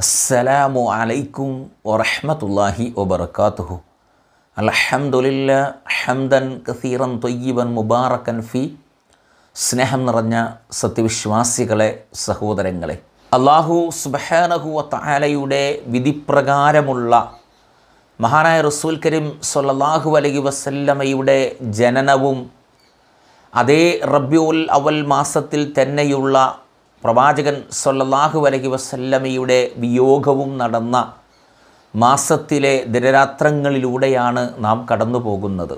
അസ്സലാമു അലൈക്കും വറഹ്മത്തുള്ളാഹി വബർക്കാത്തുഹു അൽഹംദുലില്ല ഹംദൻ കസീറൻ തൊയ്യബൻ മുബാറക്കൻ ഫി സ്നേഹം നിറഞ്ഞ സത്യവിശ്വാസികളെ സഹോദരങ്ങളെ അള്ളാഹു സുബഹാനഹുവ താലയുടെ വിധിപ്രകാരമുള്ള മഹാനായ റസൂൽ കരീം സൊല്ലാഹു അലൈഹി വസല്ലമയുടെ ജനനവും അതേ റബ്യുൽ അവൽ മാസത്തിൽ തന്നെയുള്ള പ്രവാചകൻ സൊല്ലാഹു അലഹി വസല്ലമയുടെ വിയോഗവും നടന്ന മാസത്തിലെ ദിനരാത്രങ്ങളിലൂടെയാണ് നാം കടന്നു പോകുന്നത്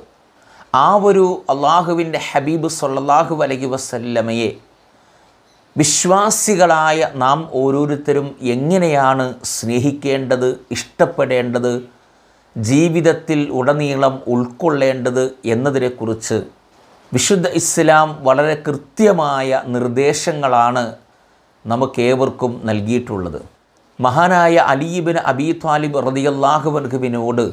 ആ ഒരു അള്ളാഹുവിൻ്റെ ഹബീബ് സൊല്ലാഹു അലഹി വസല്ലമയെ വിശ്വാസികളായ നാം ഓരോരുത്തരും എങ്ങനെയാണ് സ്നേഹിക്കേണ്ടത് ഇഷ്ടപ്പെടേണ്ടത് ജീവിതത്തിൽ ഉടനീളം ഉൾക്കൊള്ളേണ്ടത് എന്നതിനെക്കുറിച്ച് വിശുദ്ധ ഇസ്ലാം വളരെ കൃത്യമായ നിർദ്ദേശങ്ങളാണ് നമുക്കേവർക്കും നൽകിയിട്ടുള്ളത് മഹാനായ അലീബിൻ അബീ ത്വാലിബ് റതിയല്ലാഹുബൻഹുബിനോട്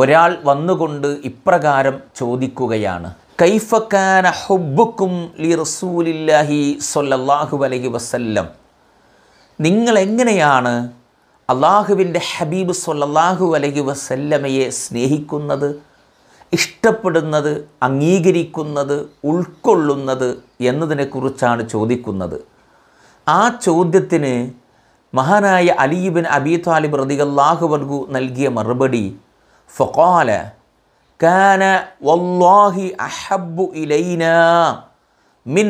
ഒരാൾ വന്നുകൊണ്ട് ഇപ്രകാരം ചോദിക്കുകയാണ് കൈഫക്കാൻ ഹുബുക്കും ലി റസൂലില്ലാഹി സൊല്ലാഹു അലഹി വസല്ലം നിങ്ങളെങ്ങനെയാണ് അള്ളാഹുവിൻ്റെ ഹബീബ് സൊല്ലാഹു അലഹി വസല്ലമയെ സ്നേഹിക്കുന്നത് ഇഷ്ടപ്പെടുന്നത് അംഗീകരിക്കുന്നത് ഉൾക്കൊള്ളുന്നത് എന്നതിനെക്കുറിച്ചാണ് ചോദിക്കുന്നത് ആ ചോദ്യത്തിന് മഹാനായ അലീബിൻ അബി താലിബ് റതികല്ലാഹു വർഗു നൽകിയ മറുപടി ഫൊക്കാല കാന വല്ലാഹി മിൻ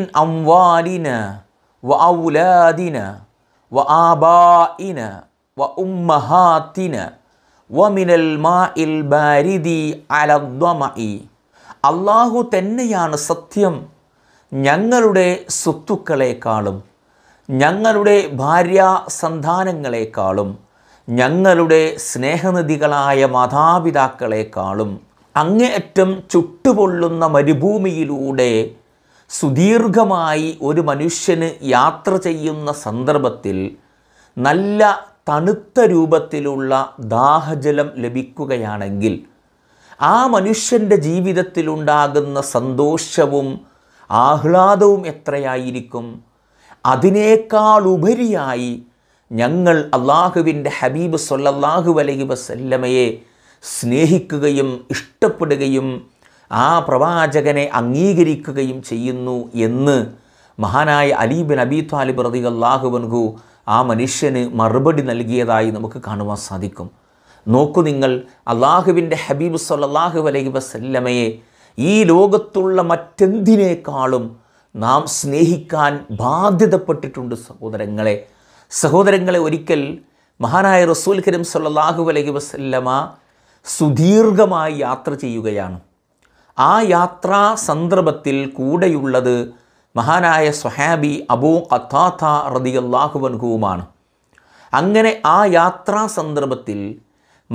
വമിനൽ അള്ളാഹു തന്നെയാണ് സത്യം ഞങ്ങളുടെ സ്വത്തുക്കളെക്കാളും ഞങ്ങളുടെ ഭാര്യ സന്താനങ്ങളെക്കാളും ഞങ്ങളുടെ സ്നേഹനിധികളായ മാതാപിതാക്കളെക്കാളും അങ്ങേയറ്റം ചുട്ടുപൊള്ളുന്ന മരുഭൂമിയിലൂടെ സുദീർഘമായി ഒരു മനുഷ്യന് യാത്ര ചെയ്യുന്ന സന്ദർഭത്തിൽ നല്ല തണുത്ത രൂപത്തിലുള്ള ദാഹജലം ലഭിക്കുകയാണെങ്കിൽ ആ മനുഷ്യൻ്റെ ജീവിതത്തിലുണ്ടാകുന്ന സന്തോഷവും ആഹ്ലാദവും എത്രയായിരിക്കും അതിനേക്കാളുപരിയായി ഞങ്ങൾ അള്ളാഹുവിൻ്റെ ഹബീബ് സൊല്ലാഹു അലൈഹി വസല്ലമയെ സ്നേഹിക്കുകയും ഇഷ്ടപ്പെടുകയും ആ പ്രവാചകനെ അംഗീകരിക്കുകയും ചെയ്യുന്നു എന്ന് മഹാനായ അലീബിൻ അബി താലിബ് റതി വൻഹു ആ മനുഷ്യന് മറുപടി നൽകിയതായി നമുക്ക് കാണുവാൻ സാധിക്കും നോക്കൂ നിങ്ങൾ അള്ളാഹുവിൻ്റെ ഹബീബ് സൊല്ലാഹു അലൈഹി വസല്ലമയെ ഈ ലോകത്തുള്ള മറ്റെന്തിനേക്കാളും നാം സ്നേഹിക്കാൻ ബാധ്യതപ്പെട്ടിട്ടുണ്ട് സഹോദരങ്ങളെ സഹോദരങ്ങളെ ഒരിക്കൽ മഹാനായ റസൂൽ കരീം സല്ലാഹു അലൈഹി വസല്ലമ സുദീർഘമായി യാത്ര ചെയ്യുകയാണ് ആ യാത്രാ സന്ദർഭത്തിൽ കൂടെയുള്ളത് മഹാനായ സ്വഹാബി അബൂ കത്താത്ത റതിയല്ലാഹുവൻഹുവുമാണ് അങ്ങനെ ആ യാത്രാ സന്ദർഭത്തിൽ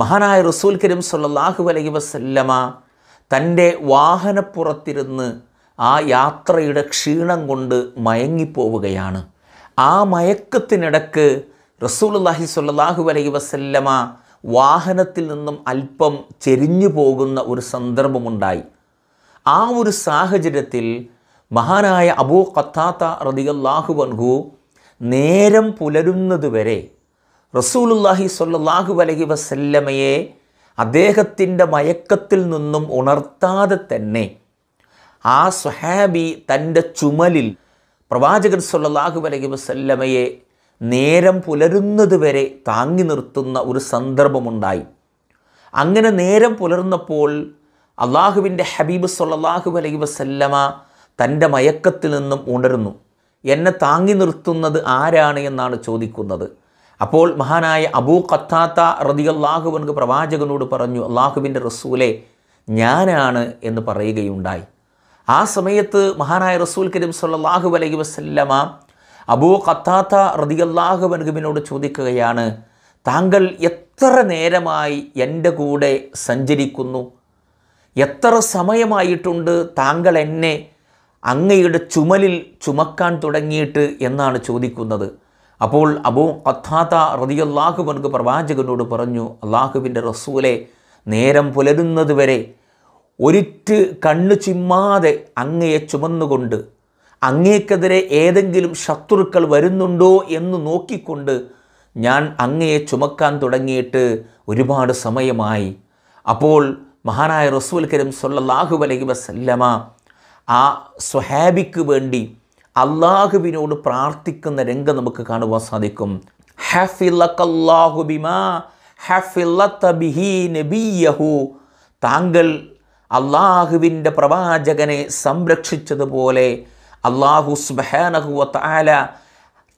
മഹാനായ റസൂൽ കരീം സല്ലാഹു അലൈഹി വസല്ലമ തൻ്റെ വാഹനപ്പുറത്തിരുന്ന് ആ യാത്രയുടെ ക്ഷീണം കൊണ്ട് മയങ്ങിപ്പോവുകയാണ് ആ മയക്കത്തിനിടക്ക് റസൂലുല്ലാഹി സാഹു അലൈഹി വസല്ലമ വാഹനത്തിൽ നിന്നും അല്പം ചെരിഞ്ഞു പോകുന്ന ഒരു സന്ദർഭമുണ്ടായി ആ ഒരു സാഹചര്യത്തിൽ മഹാനായ അബൂ ഖത്താത്ത റതിയല്ലാഹു വൻഹു നേരം പുലരുന്നതുവരെ റസൂലുല്ലാഹി സാഹു വലൈ വസല്ലമയെ അദ്ദേഹത്തിൻ്റെ മയക്കത്തിൽ നിന്നും ഉണർത്താതെ തന്നെ ആ സുഹാബി തൻ്റെ ചുമലിൽ പ്രവാചകൻ സല്ലാഹു അലൈഹി വസല്ലമയെ നേരം പുലരുന്നത് വരെ താങ്ങി നിർത്തുന്ന ഒരു സന്ദർഭമുണ്ടായി അങ്ങനെ നേരം പുലർന്നപ്പോൾ അള്ളാഹുവിൻ്റെ ഹബീബ് സല്ലാഹു അലൈഹി വസല്ലമ തൻ്റെ മയക്കത്തിൽ നിന്നും ഉണരുന്നു എന്നെ താങ്ങി നിർത്തുന്നത് ആരാണ് എന്നാണ് ചോദിക്കുന്നത് അപ്പോൾ മഹാനായ അബൂ റതി അള്ളാഹുവിൻ്റെ പ്രവാചകനോട് പറഞ്ഞു അള്ളാഹുവിൻ്റെ റസൂലെ ഞാനാണ് എന്ന് പറയുകയുണ്ടായി ആ സമയത്ത് മഹാനായ റസൂൽ കരീം സല്ലാഹു അലൈഹി വസ്ല്ലമ അബൂ റതി അള്ളാഹു അനുഗമിനോട് ചോദിക്കുകയാണ് താങ്കൾ എത്ര നേരമായി എൻ്റെ കൂടെ സഞ്ചരിക്കുന്നു എത്ര സമയമായിട്ടുണ്ട് താങ്കൾ എന്നെ അങ്ങയുടെ ചുമലിൽ ചുമക്കാൻ തുടങ്ങിയിട്ട് എന്നാണ് ചോദിക്കുന്നത് അപ്പോൾ അബൂ റതി അള്ളാഹു അനുഗ് പ്രവാചകനോട് പറഞ്ഞു അള്ളാഹുവിൻ്റെ റസൂലെ നേരം പുലരുന്നതുവരെ ഒരിറ്റ് കണ്ണു ചിമ്മാതെ അങ്ങയെ ചുമന്നുകൊണ്ട് അങ്ങേക്കെതിരെ ഏതെങ്കിലും ശത്രുക്കൾ വരുന്നുണ്ടോ എന്ന് നോക്കിക്കൊണ്ട് ഞാൻ അങ്ങയെ ചുമക്കാൻ തുടങ്ങിയിട്ട് ഒരുപാട് സമയമായി അപ്പോൾ മഹാനായ റസൂൽ കരീം സൊല്ലാഹു അലൈഹി വസല്ലമ ആ സ്വഹാബിക്ക് വേണ്ടി അള്ളാഹുവിനോട് പ്രാർത്ഥിക്കുന്ന രംഗം നമുക്ക് കാണുവാൻ സാധിക്കും ഹാഫില്ലക്കല്ലാഹു ബിമാ ഹാഫില്ലത്ത ബിഹി നബിയഹു താങ്കൾ അള്ളാഹുവിൻ്റെ പ്രവാചകനെ സംരക്ഷിച്ചതുപോലെ അള്ളാഹു സുബാനഹുവ താല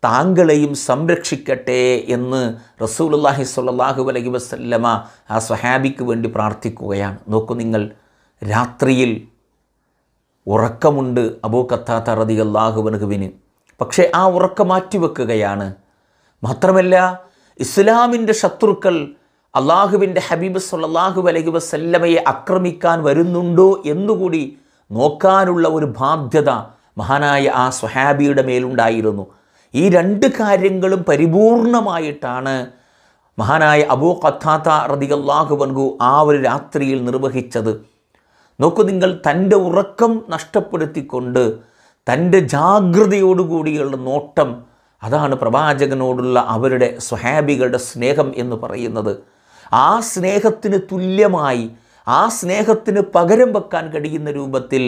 താങ്കളെയും സംരക്ഷിക്കട്ടെ എന്ന് റസൂലുല്ലാഹി സാഹു അലൈഹി വസ്ല്ലമ ആ സ്വഹാബിക്ക് വേണ്ടി പ്രാർത്ഥിക്കുകയാണ് നോക്കൂ നിങ്ങൾ രാത്രിയിൽ ഉറക്കമുണ്ട് അബൂ കത്താത്ത റതി അള്ളാഹുബനുഹുവിന് പക്ഷേ ആ ഉറക്കം മാറ്റിവെക്കുകയാണ് മാത്രമല്ല ഇസ്ലാമിൻ്റെ ശത്രുക്കൾ അള്ളാഹുവിൻ്റെ ഹബീബ് സല്ലാഹു അലഹി വസല്ലമയെ ആക്രമിക്കാൻ വരുന്നുണ്ടോ എന്നുകൂടി നോക്കാനുള്ള ഒരു ബാധ്യത മഹാനായ ആ സ്വഹാബിയുടെ മേലുണ്ടായിരുന്നു ഈ രണ്ട് കാര്യങ്ങളും പരിപൂർണമായിട്ടാണ് മഹാനായ അബൂ കഥാത്ത റതിയല്ലാഹു വൻകു ആ ഒരു രാത്രിയിൽ നിർവഹിച്ചത് നോക്കൂ നിങ്ങൾ തൻ്റെ ഉറക്കം നഷ്ടപ്പെടുത്തിക്കൊണ്ട് തൻ്റെ ജാഗ്രതയോടുകൂടിയുള്ള നോട്ടം അതാണ് പ്രവാചകനോടുള്ള അവരുടെ സ്വഹാബികളുടെ സ്നേഹം എന്ന് പറയുന്നത് ആ സ്നേഹത്തിന് തുല്യമായി ആ സ്നേഹത്തിന് പകരം വെക്കാൻ കഴിയുന്ന രൂപത്തിൽ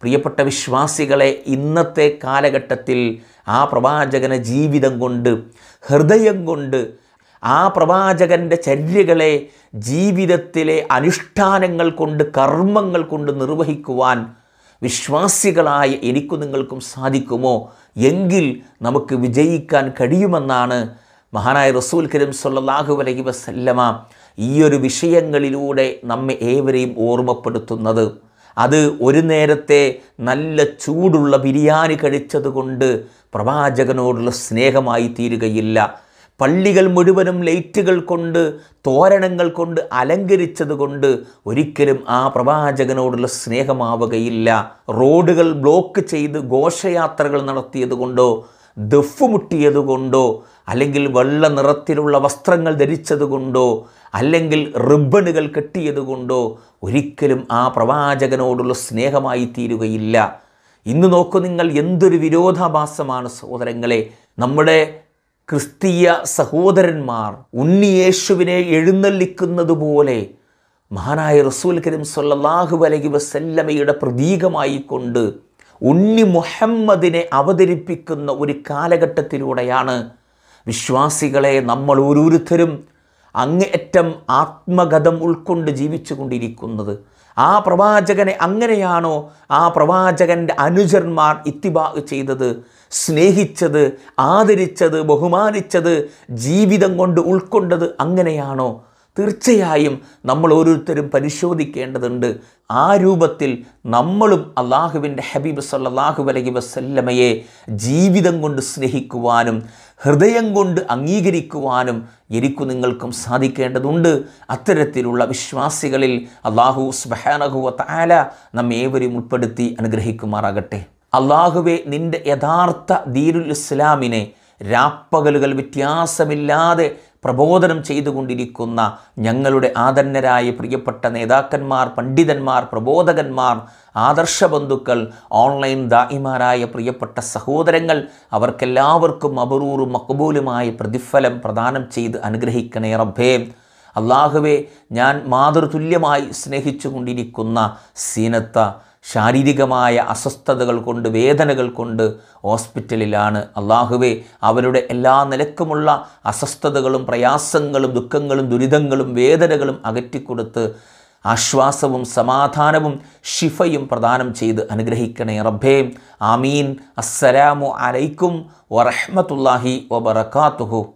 പ്രിയപ്പെട്ട വിശ്വാസികളെ ഇന്നത്തെ കാലഘട്ടത്തിൽ ആ പ്രവാചകന ജീവിതം കൊണ്ട് ഹൃദയം കൊണ്ട് ആ പ്രവാചകൻ്റെ ചര്യകളെ ജീവിതത്തിലെ അനുഷ്ഠാനങ്ങൾ കൊണ്ട് കർമ്മങ്ങൾ കൊണ്ട് നിർവഹിക്കുവാൻ വിശ്വാസികളായ എനിക്കും നിങ്ങൾക്കും സാധിക്കുമോ എങ്കിൽ നമുക്ക് വിജയിക്കാൻ കഴിയുമെന്നാണ് മഹാനായ റസൂൽ കരീം സല്ലാഹു അലൈഹി വസല്ലമ ഈ ഒരു വിഷയങ്ങളിലൂടെ നമ്മെ ഏവരെയും ഓർമ്മപ്പെടുത്തുന്നത് അത് ഒരു നേരത്തെ നല്ല ചൂടുള്ള ബിരിയാണി കഴിച്ചതുകൊണ്ട് പ്രവാചകനോടുള്ള സ്നേഹമായി തീരുകയില്ല പള്ളികൾ മുഴുവനും ലൈറ്റുകൾ കൊണ്ട് തോരണങ്ങൾ കൊണ്ട് അലങ്കരിച്ചത് കൊണ്ട് ഒരിക്കലും ആ പ്രവാചകനോടുള്ള സ്നേഹമാവുകയില്ല റോഡുകൾ ബ്ലോക്ക് ചെയ്ത് ഘോഷയാത്രകൾ നടത്തിയത് കൊണ്ടോ ദഫ് മുട്ടിയതുകൊണ്ടോ അല്ലെങ്കിൽ വെള്ള നിറത്തിലുള്ള വസ്ത്രങ്ങൾ ധരിച്ചതുകൊണ്ടോ അല്ലെങ്കിൽ റിബണുകൾ കെട്ടിയതുകൊണ്ടോ ഒരിക്കലും ആ പ്രവാചകനോടുള്ള സ്നേഹമായി തീരുകയില്ല ഇന്ന് നോക്കൂ നിങ്ങൾ എന്തൊരു വിരോധാഭാസമാണ് സഹോദരങ്ങളെ നമ്മുടെ ക്രിസ്തീയ സഹോദരന്മാർ ഉണ്ണിയേശുവിനെ എഴുന്നള്ളിക്കുന്നത് പോലെ മഹാനായ റസൂൽ കരീം സല്ലാഹു അലൈഹി വസല്ലമയുടെ പ്രതീകമായിക്കൊണ്ട് ഉണ്ണി മുഹമ്മദിനെ അവതരിപ്പിക്കുന്ന ഒരു കാലഘട്ടത്തിലൂടെയാണ് വിശ്വാസികളെ നമ്മൾ ഓരോരുത്തരും അങ്ങേയറ്റം ആത്മഗതം ഉൾക്കൊണ്ട് ജീവിച്ചു കൊണ്ടിരിക്കുന്നത് ആ പ്രവാചകനെ അങ്ങനെയാണോ ആ പ്രവാചകൻ്റെ അനുജന്മാർ ഇത്തിബാ ചെയ്തത് സ്നേഹിച്ചത് ആദരിച്ചത് ബഹുമാനിച്ചത് ജീവിതം കൊണ്ട് ഉൾക്കൊണ്ടത് അങ്ങനെയാണോ തീർച്ചയായും നമ്മൾ ഓരോരുത്തരും പരിശോധിക്കേണ്ടതുണ്ട് ആ രൂപത്തിൽ നമ്മളും അള്ളാഹുവിൻ്റെ ഹബീബ് സല്ലാഹു അലൈഹി വസല്ലമയെ ജീവിതം കൊണ്ട് സ്നേഹിക്കുവാനും ഹൃദയം കൊണ്ട് അംഗീകരിക്കുവാനും എനിക്കു നിങ്ങൾക്കും സാധിക്കേണ്ടതുണ്ട് അത്തരത്തിലുള്ള വിശ്വാസികളിൽ അള്ളാഹു സുബാനഹുവ താല നമ്മേവരും ഉൾപ്പെടുത്തി അനുഗ്രഹിക്കുമാറാകട്ടെ അള്ളാഹുവെ നിൻ്റെ യഥാർത്ഥ ദീനുൽ ഇസ്ലാമിനെ രാപ്പകലുകൾ വ്യത്യാസമില്ലാതെ പ്രബോധനം ചെയ്തുകൊണ്ടിരിക്കുന്ന ഞങ്ങളുടെ ആദരണരായ പ്രിയപ്പെട്ട നേതാക്കന്മാർ പണ്ഡിതന്മാർ പ്രബോധകന്മാർ ആദർശ ബന്ധുക്കൾ ഓൺലൈൻ ദായിമാരായ പ്രിയപ്പെട്ട സഹോദരങ്ങൾ അവർക്കെല്ലാവർക്കും അപരൂറും മക്ബൂലുമായ പ്രതിഫലം പ്രദാനം ചെയ്ത് അനുഗ്രഹിക്കണേ റബ്ബേ അള്ളാഹുവെ ഞാൻ മാതൃതുല്യമായി സ്നേഹിച്ചു കൊണ്ടിരിക്കുന്ന സീനത്ത ശാരീരികമായ അസ്വസ്ഥതകൾ കൊണ്ട് വേദനകൾ കൊണ്ട് ഹോസ്പിറ്റലിലാണ് അള്ളാഹുവേ അവരുടെ എല്ലാ നിലക്കുമുള്ള അസ്വസ്ഥതകളും പ്രയാസങ്ങളും ദുഃഖങ്ങളും ദുരിതങ്ങളും വേദനകളും അകറ്റിക്കൊടുത്ത് ആശ്വാസവും സമാധാനവും ഷിഫയും പ്രദാനം ചെയ്ത് അനുഗ്രഹിക്കണേ റബ്ബേ ആമീൻ അസ്സലാമു അലൈക്കും വറഹ്മത്തുള്ളാഹി വബറകാതുഹു